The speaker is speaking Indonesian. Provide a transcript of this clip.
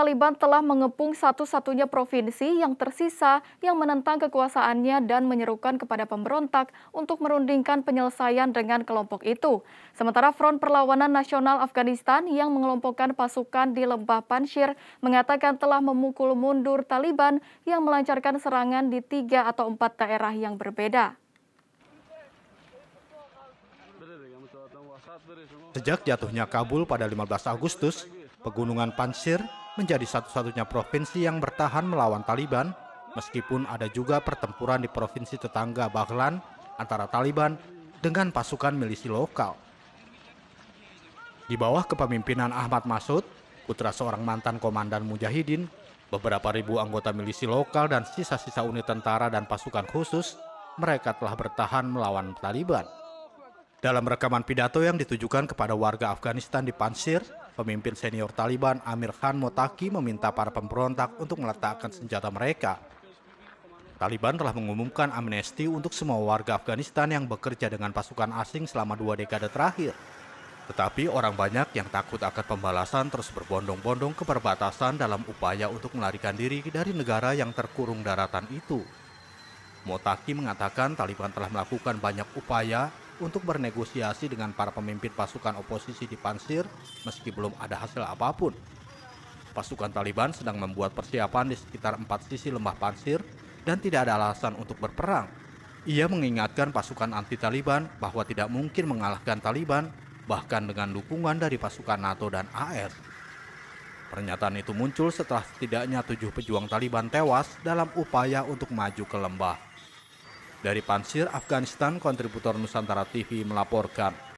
Taliban telah mengepung satu-satunya provinsi yang tersisa yang menentang kekuasaannya dan menyerukan kepada pemberontak untuk merundingkan penyelesaian dengan kelompok itu. Sementara Front Perlawanan Nasional Afghanistan yang mengelompokkan pasukan di Lembah Panjshir mengatakan telah memukul mundur Taliban yang melancarkan serangan di tiga atau empat daerah yang berbeda. Sejak jatuhnya Kabul pada 15 Agustus, pegunungan Pansir menjadi satu-satunya provinsi yang bertahan melawan Taliban, meskipun ada juga pertempuran di provinsi tetangga Baghlan antara Taliban dengan pasukan milisi lokal. Di bawah kepemimpinan Ahmad Masud, putra seorang mantan komandan Mujahidin, beberapa ribu anggota milisi lokal dan sisa-sisa unit tentara dan pasukan khusus, mereka telah bertahan melawan Taliban. Dalam rekaman pidato yang ditujukan kepada warga Afghanistan di Pansir, Pemimpin senior Taliban Amir Khan Motaki meminta para pemberontak untuk meletakkan senjata mereka. Taliban telah mengumumkan amnesti untuk semua warga Afghanistan yang bekerja dengan pasukan asing selama dua dekade terakhir. Tetapi orang banyak yang takut akan pembalasan terus berbondong-bondong ke perbatasan dalam upaya untuk melarikan diri dari negara yang terkurung daratan itu. Motaki mengatakan Taliban telah melakukan banyak upaya untuk bernegosiasi dengan para pemimpin pasukan oposisi di Pansir meski belum ada hasil apapun. Pasukan Taliban sedang membuat persiapan di sekitar empat sisi lembah Pansir dan tidak ada alasan untuk berperang. Ia mengingatkan pasukan anti-Taliban bahwa tidak mungkin mengalahkan Taliban bahkan dengan dukungan dari pasukan NATO dan AS. Pernyataan itu muncul setelah setidaknya tujuh pejuang Taliban tewas dalam upaya untuk maju ke lembah dari Pansir, Afghanistan, kontributor Nusantara TV melaporkan.